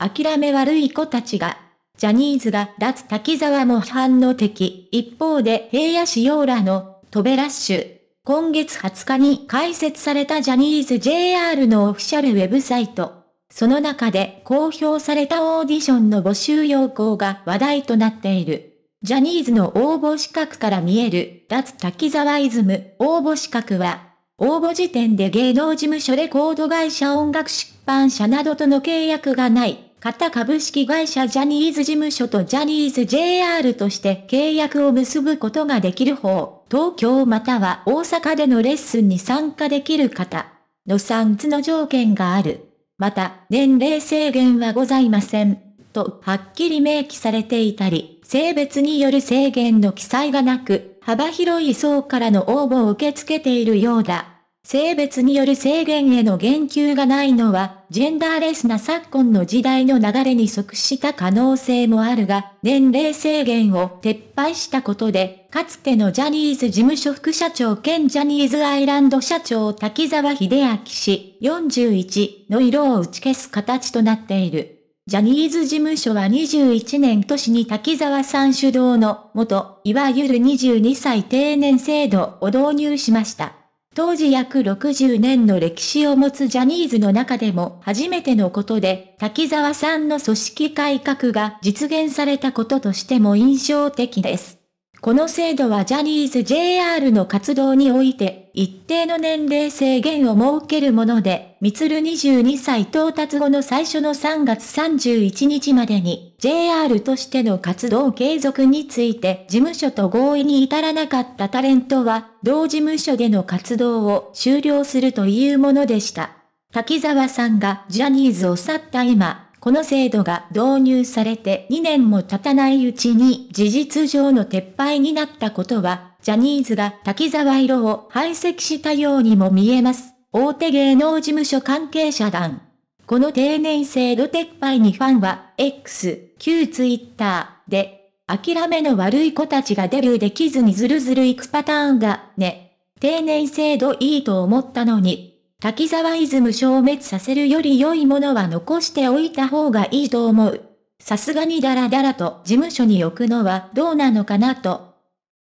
諦め悪い子たちが、ジャニーズが脱滝沢も反応的、一方で平野紫耀らの、トベラッシュ。今月20日に開設されたジャニーズ JR のオフィシャルウェブサイト。その中で公表されたオーディションの募集要項が話題となっている。ジャニーズの応募資格から見える脱滝沢イズム応募資格は、応募時点で芸能事務所レコード会社音楽出版社などとの契約がない。型株式会社ジャニーズ事務所とジャニーズ JR として契約を結ぶことができる方、東京または大阪でのレッスンに参加できる方の3つの条件がある。また、年齢制限はございません。と、はっきり明記されていたり、性別による制限の記載がなく、幅広い層からの応募を受け付けているようだ。性別による制限への言及がないのは、ジェンダーレスな昨今の時代の流れに即した可能性もあるが、年齢制限を撤廃したことで、かつてのジャニーズ事務所副社長兼ジャニーズアイランド社長滝沢秀明氏41の色を打ち消す形となっている。ジャニーズ事務所は21年年に滝沢さん主導の元、いわゆる22歳定年制度を導入しました。当時約60年の歴史を持つジャニーズの中でも初めてのことで、滝沢さんの組織改革が実現されたこととしても印象的です。この制度はジャニーズ JR の活動において、一定の年齢制限を設けるもので、ミツル22歳到達後の最初の3月31日までに、JR としての活動継続について事務所と合意に至らなかったタレントは、同事務所での活動を終了するというものでした。滝沢さんがジャニーズを去った今、この制度が導入されて2年も経たないうちに事実上の撤廃になったことは、ジャニーズが滝沢色を排斥したようにも見えます。大手芸能事務所関係者団。この定年制度撤廃にファンは、X、旧ツイッターで、諦めの悪い子たちがデビューできずにずるずるいくパターンが、ね。定年制度いいと思ったのに、滝沢イズム消滅させるより良いものは残しておいた方がいいと思う。さすがにダラダラと事務所に置くのはどうなのかなと。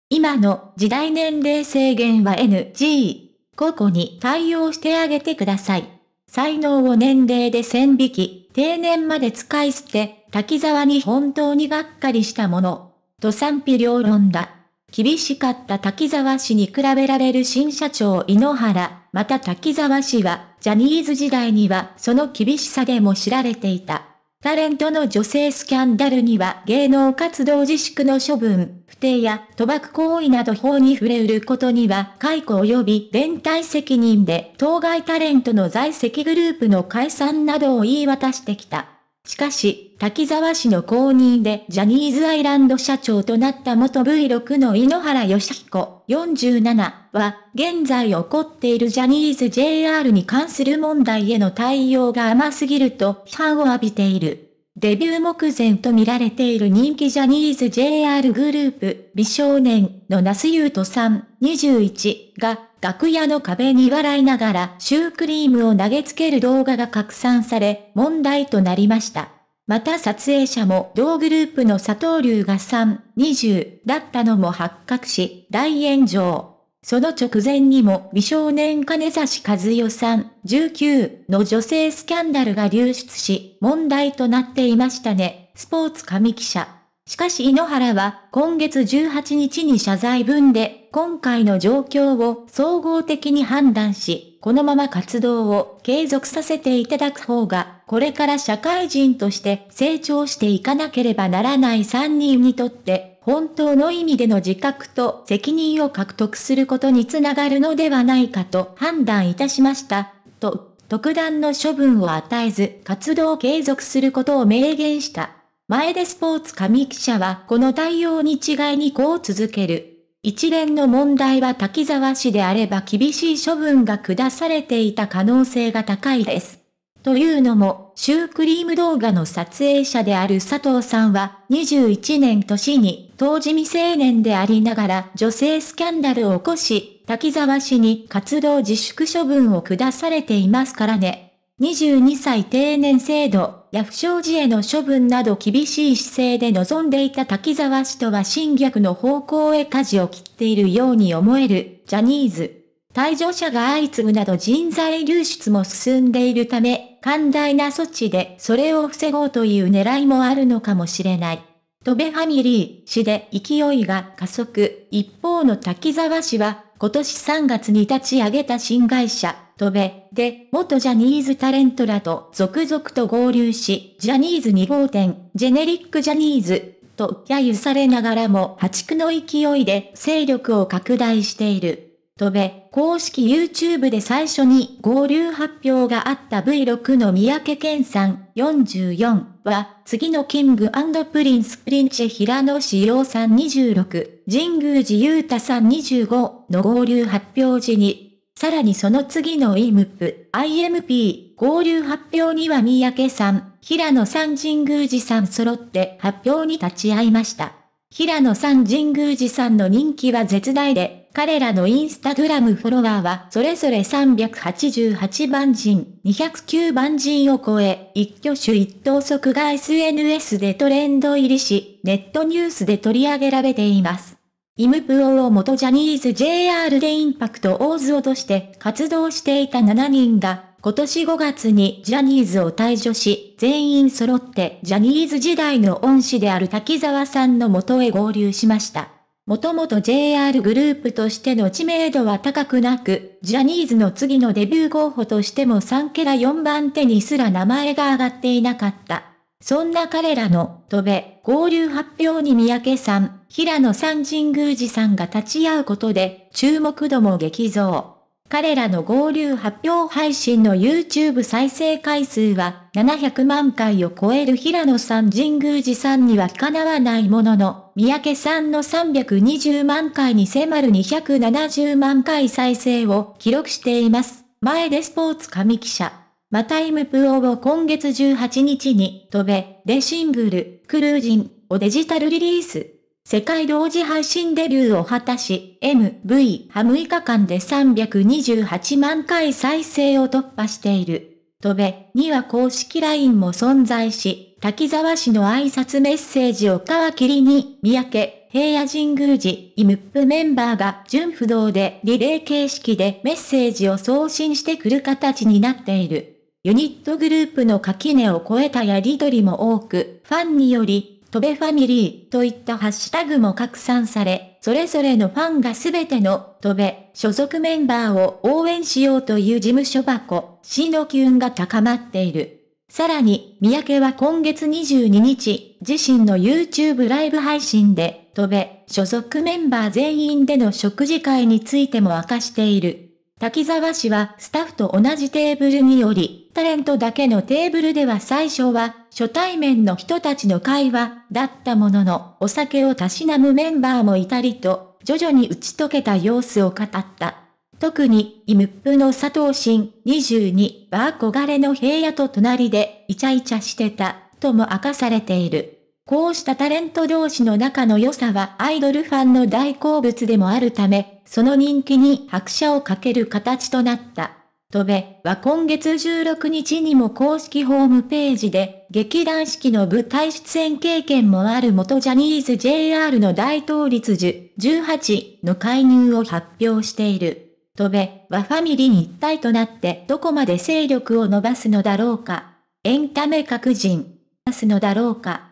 今の時代年齢制限は NG。個々に対応してあげてください。才能を年齢で線引き、定年まで使い捨て、滝沢に本当にがっかりしたもの。と賛否両論だ。厳しかった滝沢氏に比べられる新社長井ノ原。また滝沢氏は、ジャニーズ時代にはその厳しさでも知られていた。タレントの女性スキャンダルには芸能活動自粛の処分、不定や賭博行為など法に触れうることには解雇及び連帯責任で当該タレントの在籍グループの解散などを言い渡してきた。しかし、滝沢氏の後任でジャニーズアイランド社長となった元 V6 の井ノ原義彦47は、現在起こっているジャニーズ JR に関する問題への対応が甘すぎると批判を浴びている。デビュー目前と見られている人気ジャニーズ JR グループ、美少年の那須優斗さん、21が、楽屋の壁に笑いながらシュークリームを投げつける動画が拡散され、問題となりました。また撮影者も同グループの佐藤龍が3、20だったのも発覚し、大炎上。その直前にも美少年金指和代さん、19の女性スキャンダルが流出し、問題となっていましたね、スポーツ紙記者。しかし井ノ原は今月18日に謝罪文で今回の状況を総合的に判断し、このまま活動を継続させていただく方が、これから社会人として成長していかなければならない3人にとって、本当の意味での自覚と責任を獲得することにつながるのではないかと判断いたしました、と、特段の処分を与えず、活動を継続することを明言した。前でスポーツ上記者はこの対応に違いにこう続ける。一連の問題は滝沢市であれば厳しい処分が下されていた可能性が高いです。というのも、シュークリーム動画の撮影者である佐藤さんは、21年年に、当時未成年でありながら女性スキャンダルを起こし、滝沢市に活動自粛処分を下されていますからね。22歳定年制度や不祥事への処分など厳しい姿勢で臨んでいた滝沢氏とは侵略の方向へ舵を切っているように思えるジャニーズ。退場者が相次ぐなど人材流出も進んでいるため、寛大な措置でそれを防ごうという狙いもあるのかもしれない。戸部ファミリー氏で勢いが加速。一方の滝沢氏は、今年3月に立ち上げた新会社、戸部で、元ジャニーズタレントらと続々と合流し、ジャニーズ2号店、ジェネリックジャニーズ、と揶揄されながらも破竹の勢いで勢力を拡大している。とべ、公式 YouTube で最初に合流発表があった V6 の三宅健さん44は、次のキングプリンスプリンチェ平野志陽さん26、神宮寺勇太さん25の合流発表時に、さらにその次のイムップ、IMP 合流発表には三宅さん、平野さん神宮寺さん揃って発表に立ち会いました。平野さん神宮寺さんの人気は絶大で、彼らのインスタグラムフォロワーはそれぞれ388万人、209万人を超え、一挙手一投足が SNS でトレンド入りし、ネットニュースで取り上げられています。イムプオを元ジャニーズ JR でインパクトオーズをとして活動していた7人が、今年5月にジャニーズを退所し、全員揃ってジャニーズ時代の恩師である滝沢さんの元へ合流しました。もともと JR グループとしての知名度は高くなく、ジャニーズの次のデビュー候補としても3ケラ4番手にすら名前が挙がっていなかった。そんな彼らの、戸部、合流発表に三宅さん、平野さん神宮寺さんが立ち会うことで、注目度も激増。彼らの合流発表配信の YouTube 再生回数は700万回を超える平野さん神宮寺さんにはかなわないものの、三宅さんの320万回に迫る270万回再生を記録しています。前でスポーツ上記者。またイムプオを今月18日に、飛べ、でシングル、クルージンをデジタルリリース。世界同時配信デビューを果たし、MV は6日間で328万回再生を突破している。とべには公式 LINE も存在し、滝沢氏の挨拶メッセージを皮切りに、三宅、平野神宮寺、イムップメンバーが純不動でリレー形式でメッセージを送信してくる形になっている。ユニットグループの垣根を越えたやりとりも多く、ファンによりトベファミリーといったハッシュタグも拡散され、それぞれのファンがすべてのトベ所属メンバーを応援しようという事務所箱、シノキュンが高まっている。さらに、三宅は今月22日、自身の YouTube ライブ配信で、トベ所属メンバー全員での食事会についても明かしている。滝沢氏はスタッフと同じテーブルにより、タレントだけのテーブルでは最初は初対面の人たちの会話だったものの、お酒をたしなむメンバーもいたりと、徐々に打ち解けた様子を語った。特に、イムップの佐藤新22は憧れの平野と隣でイチャイチャしてた、とも明かされている。こうしたタレント同士の仲の良さはアイドルファンの大好物でもあるため、その人気に拍車をかける形となった。戸部は今月16日にも公式ホームページで、劇団四季の舞台出演経験もある元ジャニーズ JR の大統立樹18の介入を発表している。戸部はファミリー一体となってどこまで勢力を伸ばすのだろうか。エンタメ各人、伸ばすのだろうか。